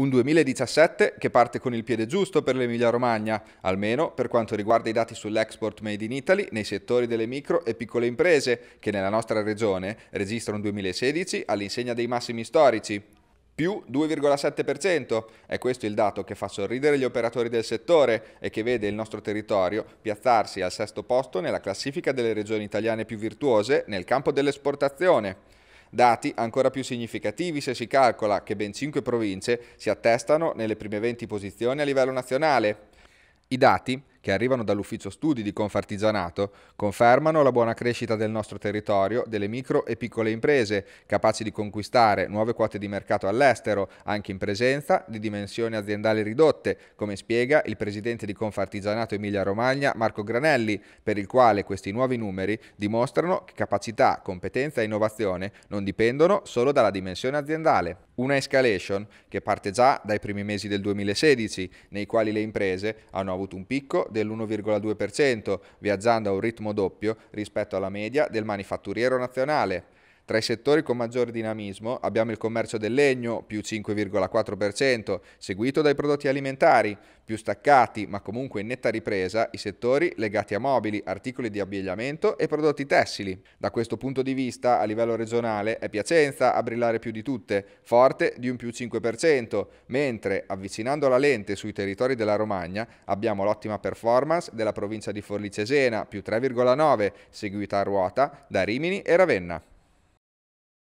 Un 2017 che parte con il piede giusto per l'Emilia Romagna, almeno per quanto riguarda i dati sull'export made in Italy nei settori delle micro e piccole imprese, che nella nostra regione registrano un 2016 all'insegna dei massimi storici. Più 2,7%. È questo il dato che fa sorridere gli operatori del settore e che vede il nostro territorio piazzarsi al sesto posto nella classifica delle regioni italiane più virtuose nel campo dell'esportazione dati ancora più significativi se si calcola che ben 5 province si attestano nelle prime 20 posizioni a livello nazionale. I dati che arrivano dall'ufficio studi di Confartigianato confermano la buona crescita del nostro territorio, delle micro e piccole imprese, capaci di conquistare nuove quote di mercato all'estero, anche in presenza di dimensioni aziendali ridotte, come spiega il presidente di Confartigianato Emilia Romagna Marco Granelli, per il quale questi nuovi numeri dimostrano che capacità, competenza e innovazione non dipendono solo dalla dimensione aziendale. Una escalation che parte già dai primi mesi del 2016, nei quali le imprese hanno avuto un picco dell'1,2%, viaggiando a un ritmo doppio rispetto alla media del manifatturiero nazionale. Tra i settori con maggior dinamismo abbiamo il commercio del legno, più 5,4%, seguito dai prodotti alimentari, più staccati ma comunque in netta ripresa i settori legati a mobili, articoli di abbigliamento e prodotti tessili. Da questo punto di vista, a livello regionale, è Piacenza a brillare più di tutte, forte di un più 5%, mentre avvicinando la lente sui territori della Romagna abbiamo l'ottima performance della provincia di Forlì Cesena, più 3,9%, seguita a ruota da Rimini e Ravenna.